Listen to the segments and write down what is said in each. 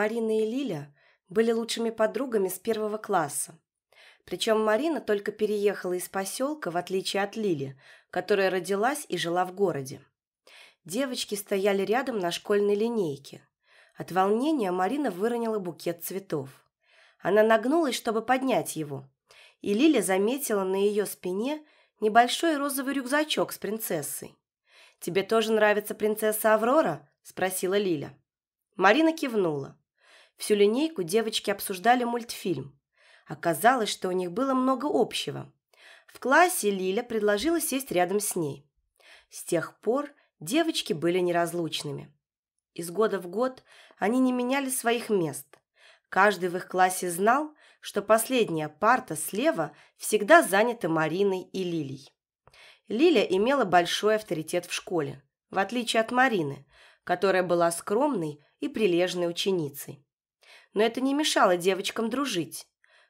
Марина и Лиля были лучшими подругами с первого класса. Причем Марина только переехала из поселка, в отличие от Лили, которая родилась и жила в городе. Девочки стояли рядом на школьной линейке. От волнения Марина выронила букет цветов. Она нагнулась, чтобы поднять его, и Лиля заметила на ее спине небольшой розовый рюкзачок с принцессой. «Тебе тоже нравится принцесса Аврора?» – спросила Лиля. Марина кивнула. Всю линейку девочки обсуждали мультфильм. Оказалось, что у них было много общего. В классе Лиля предложила сесть рядом с ней. С тех пор девочки были неразлучными. Из года в год они не меняли своих мест. Каждый в их классе знал, что последняя парта слева всегда занята Мариной и Лилей. Лиля имела большой авторитет в школе, в отличие от Марины, которая была скромной и прилежной ученицей но это не мешало девочкам дружить.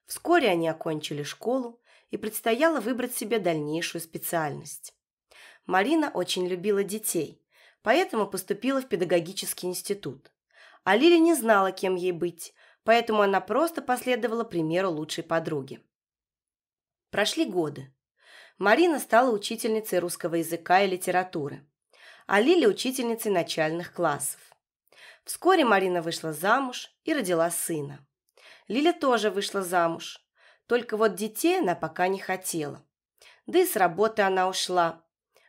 Вскоре они окончили школу, и предстояло выбрать себе дальнейшую специальность. Марина очень любила детей, поэтому поступила в педагогический институт. А Лили не знала, кем ей быть, поэтому она просто последовала примеру лучшей подруги. Прошли годы. Марина стала учительницей русского языка и литературы, а Лили – учительницей начальных классов. Вскоре Марина вышла замуж и родила сына. Лиля тоже вышла замуж. Только вот детей она пока не хотела. Да и с работы она ушла.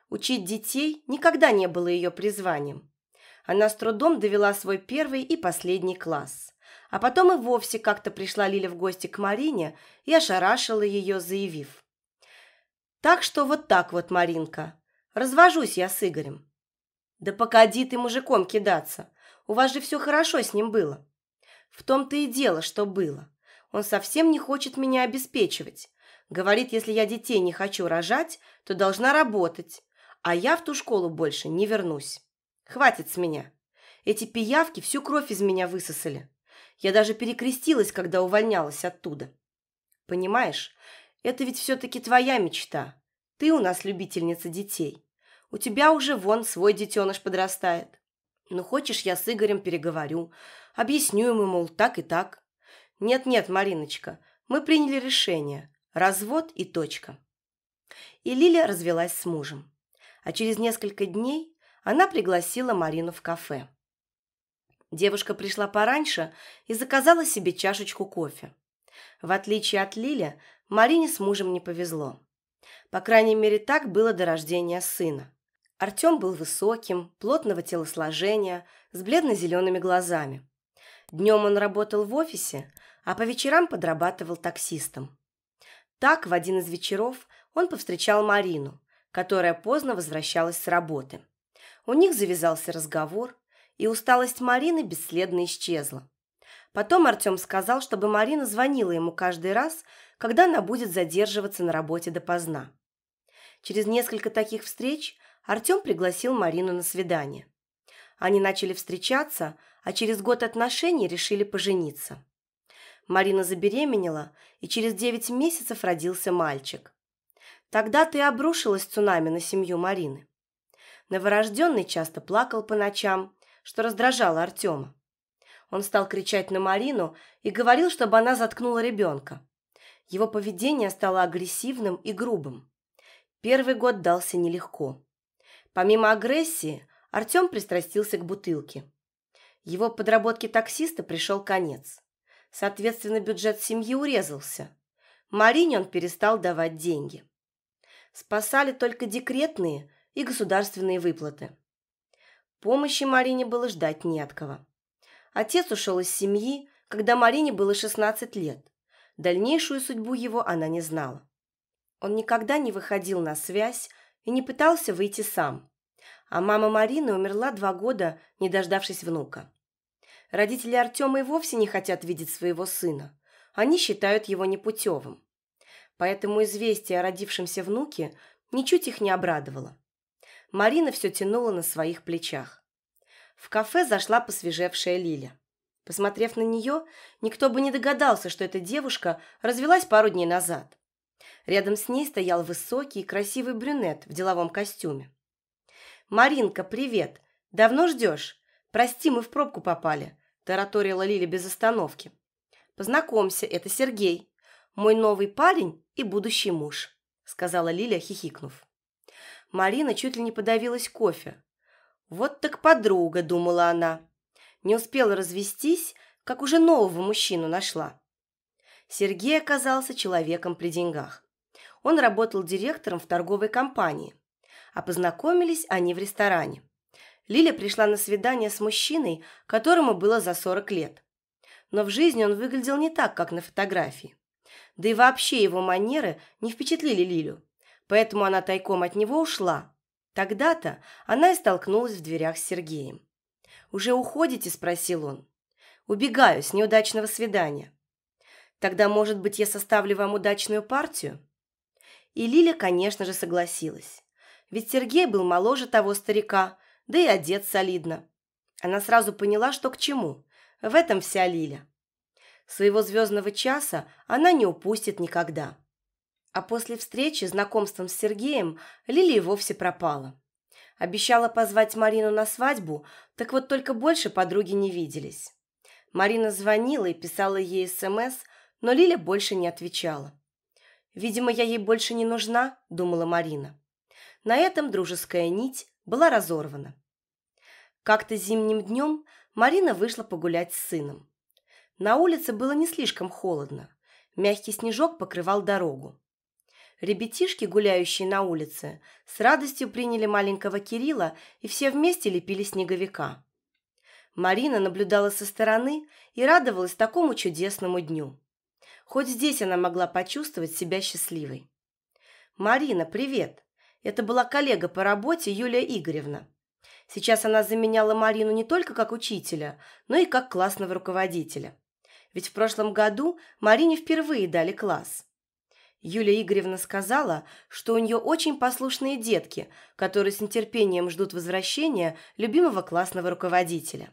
Учить детей никогда не было ее призванием. Она с трудом довела свой первый и последний класс. А потом и вовсе как-то пришла Лиля в гости к Марине и ошарашила ее, заявив. «Так что вот так вот, Маринка. Развожусь я с Игорем». «Да погоди ты мужиком кидаться. У вас же все хорошо с ним было». «В том-то и дело, что было. Он совсем не хочет меня обеспечивать. Говорит, если я детей не хочу рожать, то должна работать. А я в ту школу больше не вернусь. Хватит с меня. Эти пиявки всю кровь из меня высосали. Я даже перекрестилась, когда увольнялась оттуда. Понимаешь, это ведь все-таки твоя мечта. Ты у нас любительница детей. У тебя уже вон свой детеныш подрастает. Ну, хочешь, я с Игорем переговорю. Объясню ему, мол, так и так. Нет-нет, Мариночка, мы приняли решение. Развод и точка. И Лиля развелась с мужем. А через несколько дней она пригласила Марину в кафе. Девушка пришла пораньше и заказала себе чашечку кофе. В отличие от Лили, Марине с мужем не повезло. По крайней мере, так было до рождения сына. Артем был высоким, плотного телосложения, с бледно-зелеными глазами. Днем он работал в офисе, а по вечерам подрабатывал таксистом. Так, в один из вечеров он повстречал Марину, которая поздно возвращалась с работы. У них завязался разговор, и усталость Марины бесследно исчезла. Потом Артем сказал, чтобы Марина звонила ему каждый раз, когда она будет задерживаться на работе допоздна. Через несколько таких встреч – Артем пригласил Марину на свидание. Они начали встречаться, а через год отношений решили пожениться. Марина забеременела, и через 9 месяцев родился мальчик. Тогда ты -то обрушилась цунами на семью Марины. Новорожденный часто плакал по ночам, что раздражало Артема. Он стал кричать на Марину и говорил, чтобы она заткнула ребенка. Его поведение стало агрессивным и грубым. Первый год дался нелегко. Помимо агрессии, Артем пристрастился к бутылке. Его подработке таксиста пришел конец. Соответственно, бюджет семьи урезался. Марине он перестал давать деньги. Спасали только декретные и государственные выплаты. Помощи Марине было ждать не от кого. Отец ушел из семьи, когда Марине было 16 лет. Дальнейшую судьбу его она не знала. Он никогда не выходил на связь, и не пытался выйти сам. А мама Марины умерла два года, не дождавшись внука. Родители Артема и вовсе не хотят видеть своего сына. Они считают его непутевым. Поэтому известие о родившемся внуке ничуть их не обрадовало. Марина все тянула на своих плечах. В кафе зашла посвежевшая Лиля. Посмотрев на нее, никто бы не догадался, что эта девушка развелась пару дней назад. Рядом с ней стоял высокий и красивый брюнет в деловом костюме. «Маринка, привет! Давно ждешь? Прости, мы в пробку попали», – тараторила Лили без остановки. «Познакомься, это Сергей, мой новый парень и будущий муж», – сказала Лиля, хихикнув. Марина чуть ли не подавилась кофе. «Вот так подруга», – думала она. Не успела развестись, как уже нового мужчину нашла. Сергей оказался человеком при деньгах. Он работал директором в торговой компании. А познакомились они в ресторане. Лиля пришла на свидание с мужчиной, которому было за 40 лет. Но в жизни он выглядел не так, как на фотографии. Да и вообще его манеры не впечатлили Лилю, поэтому она тайком от него ушла. Тогда-то она и столкнулась в дверях с Сергеем. «Уже уходите?» – спросил он. «Убегаю с неудачного свидания». «Тогда, может быть, я составлю вам удачную партию?» И Лиля, конечно же, согласилась. Ведь Сергей был моложе того старика, да и одет солидно. Она сразу поняла, что к чему. В этом вся Лиля. Своего звездного часа она не упустит никогда. А после встречи, знакомством с Сергеем, Лили вовсе пропала. Обещала позвать Марину на свадьбу, так вот только больше подруги не виделись. Марина звонила и писала ей СМС, но Лиля больше не отвечала. Видимо, я ей больше не нужна, думала Марина. На этом дружеская нить была разорвана. Как-то зимним днем Марина вышла погулять с сыном. На улице было не слишком холодно. Мягкий снежок покрывал дорогу. Ребятишки, гуляющие на улице, с радостью приняли маленького Кирилла и все вместе лепили снеговика. Марина наблюдала со стороны и радовалась такому чудесному дню. Хоть здесь она могла почувствовать себя счастливой. «Марина, привет!» Это была коллега по работе Юлия Игоревна. Сейчас она заменяла Марину не только как учителя, но и как классного руководителя. Ведь в прошлом году Марине впервые дали класс. Юлия Игоревна сказала, что у нее очень послушные детки, которые с нетерпением ждут возвращения любимого классного руководителя.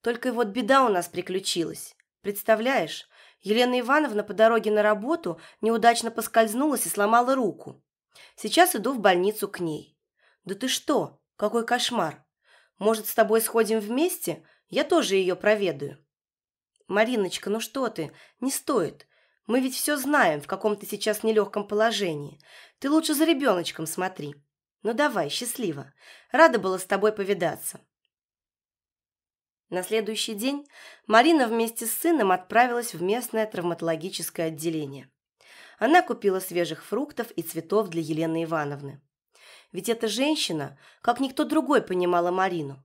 Только вот беда у нас приключилась. Представляешь, Елена Ивановна по дороге на работу неудачно поскользнулась и сломала руку. Сейчас иду в больницу к ней. Да ты что? Какой кошмар. Может, с тобой сходим вместе? Я тоже ее проведаю. Мариночка, ну что ты? Не стоит. Мы ведь все знаем, в каком ты сейчас нелегком положении. Ты лучше за ребеночком смотри. Ну давай, счастливо. Рада была с тобой повидаться. На следующий день Марина вместе с сыном отправилась в местное травматологическое отделение. Она купила свежих фруктов и цветов для Елены Ивановны. Ведь эта женщина, как никто другой, понимала Марину.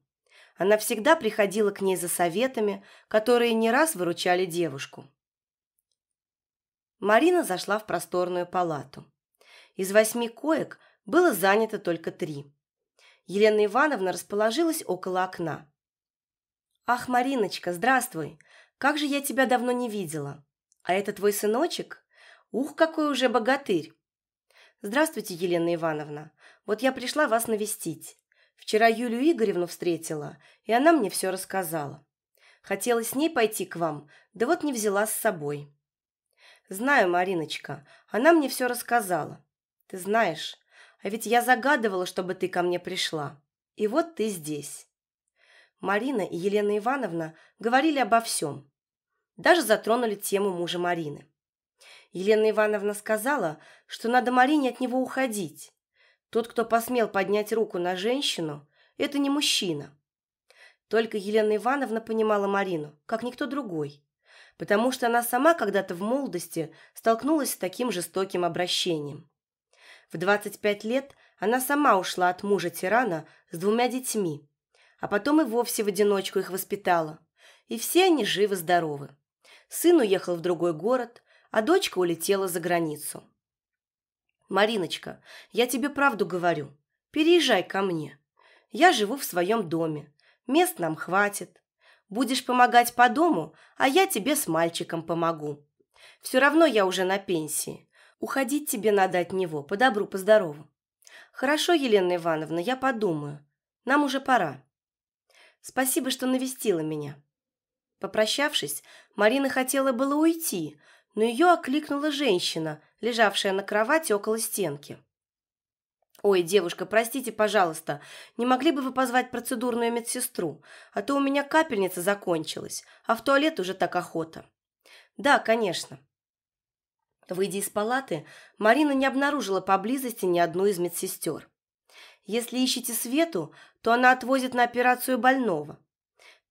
Она всегда приходила к ней за советами, которые не раз выручали девушку. Марина зашла в просторную палату. Из восьми коек было занято только три. Елена Ивановна расположилась около окна. «Ах, Мариночка, здравствуй! Как же я тебя давно не видела! А это твой сыночек? Ух, какой уже богатырь!» «Здравствуйте, Елена Ивановна! Вот я пришла вас навестить. Вчера Юлю Игоревну встретила, и она мне все рассказала. Хотела с ней пойти к вам, да вот не взяла с собой». «Знаю, Мариночка, она мне все рассказала. Ты знаешь, а ведь я загадывала, чтобы ты ко мне пришла. И вот ты здесь. Марина и Елена Ивановна говорили обо всем. Даже затронули тему мужа Марины. Елена Ивановна сказала, что надо Марине от него уходить. Тот, кто посмел поднять руку на женщину, это не мужчина. Только Елена Ивановна понимала Марину, как никто другой, потому что она сама когда-то в молодости столкнулась с таким жестоким обращением. В 25 лет она сама ушла от мужа-тирана с двумя детьми а потом и вовсе в одиночку их воспитала. И все они живы-здоровы. Сын уехал в другой город, а дочка улетела за границу. «Мариночка, я тебе правду говорю. Переезжай ко мне. Я живу в своем доме. Мест нам хватит. Будешь помогать по дому, а я тебе с мальчиком помогу. Все равно я уже на пенсии. Уходить тебе надо от него, по добру, по здорову». «Хорошо, Елена Ивановна, я подумаю. Нам уже пора». Спасибо, что навестила меня». Попрощавшись, Марина хотела было уйти, но ее окликнула женщина, лежавшая на кровати около стенки. «Ой, девушка, простите, пожалуйста, не могли бы вы позвать процедурную медсестру? А то у меня капельница закончилась, а в туалет уже так охота». «Да, конечно». Выйдя из палаты, Марина не обнаружила поблизости ни одну из медсестер. Если ищете Свету, то она отвозит на операцию больного.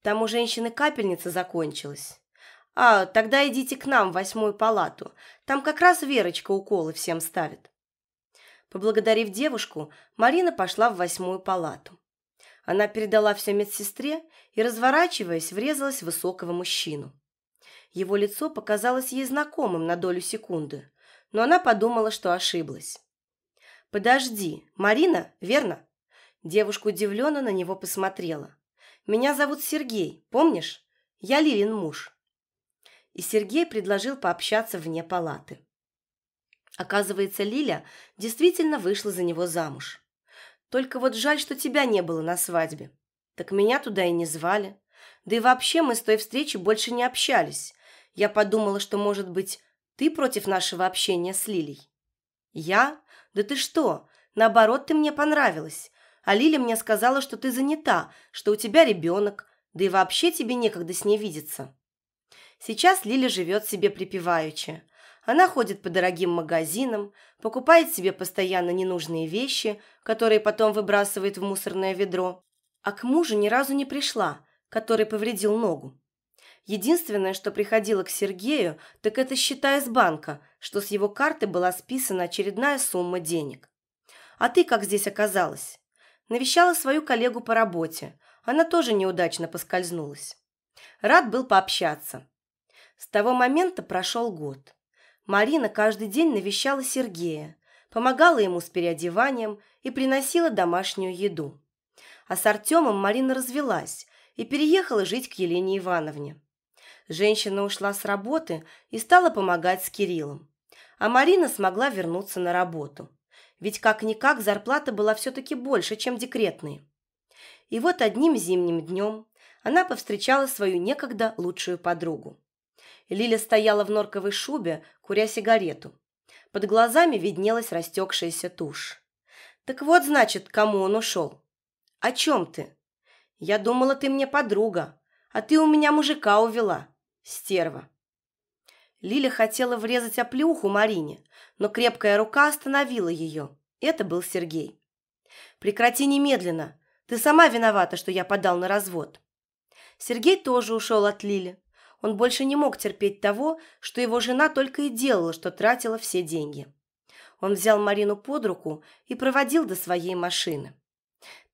Там у женщины капельница закончилась. А, тогда идите к нам в восьмую палату. Там как раз Верочка уколы всем ставит. Поблагодарив девушку, Марина пошла в восьмую палату. Она передала все медсестре и, разворачиваясь, врезалась в высокого мужчину. Его лицо показалось ей знакомым на долю секунды, но она подумала, что ошиблась. «Подожди, Марина, верно?» Девушка удивленно на него посмотрела. «Меня зовут Сергей, помнишь? Я Лилин муж». И Сергей предложил пообщаться вне палаты. Оказывается, Лиля действительно вышла за него замуж. «Только вот жаль, что тебя не было на свадьбе. Так меня туда и не звали. Да и вообще мы с той встречи больше не общались. Я подумала, что, может быть, ты против нашего общения с Лилей?» «Я? «Да ты что? Наоборот, ты мне понравилась. А Лиля мне сказала, что ты занята, что у тебя ребенок, да и вообще тебе некогда с ней видеться». Сейчас Лиля живет себе припеваючи. Она ходит по дорогим магазинам, покупает себе постоянно ненужные вещи, которые потом выбрасывает в мусорное ведро. А к мужу ни разу не пришла, который повредил ногу. Единственное, что приходило к Сергею, так это счета из банка, что с его карты была списана очередная сумма денег. «А ты как здесь оказалась?» Навещала свою коллегу по работе. Она тоже неудачно поскользнулась. Рад был пообщаться. С того момента прошел год. Марина каждый день навещала Сергея, помогала ему с переодеванием и приносила домашнюю еду. А с Артемом Марина развелась и переехала жить к Елене Ивановне. Женщина ушла с работы и стала помогать с Кириллом. А Марина смогла вернуться на работу. Ведь как-никак зарплата была все-таки больше, чем декретные. И вот одним зимним днем она повстречала свою некогда лучшую подругу. Лиля стояла в норковой шубе, куря сигарету. Под глазами виднелась растекшаяся тушь. «Так вот, значит, кому он ушел?» «О чем ты?» «Я думала, ты мне подруга, а ты у меня мужика увела. Стерва. Лиля хотела врезать оплюху Марине, но крепкая рука остановила ее. Это был Сергей. «Прекрати немедленно. Ты сама виновата, что я подал на развод». Сергей тоже ушел от Лили. Он больше не мог терпеть того, что его жена только и делала, что тратила все деньги. Он взял Марину под руку и проводил до своей машины.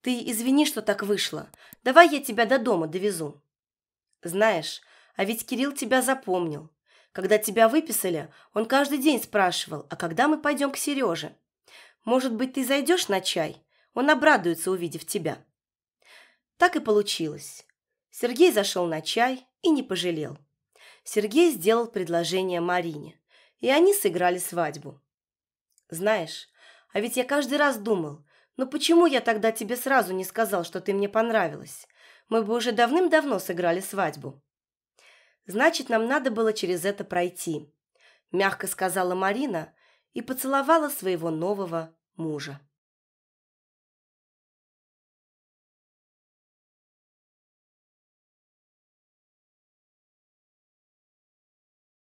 «Ты извини, что так вышло. Давай я тебя до дома довезу». «Знаешь, а ведь Кирилл тебя запомнил. Когда тебя выписали, он каждый день спрашивал, а когда мы пойдем к Сереже? Может быть, ты зайдешь на чай? Он обрадуется, увидев тебя. Так и получилось. Сергей зашел на чай и не пожалел. Сергей сделал предложение Марине, и они сыграли свадьбу. Знаешь, а ведь я каждый раз думал, ну почему я тогда тебе сразу не сказал, что ты мне понравилась? Мы бы уже давным-давно сыграли свадьбу. Значит, нам надо было через это пройти», – мягко сказала Марина и поцеловала своего нового мужа.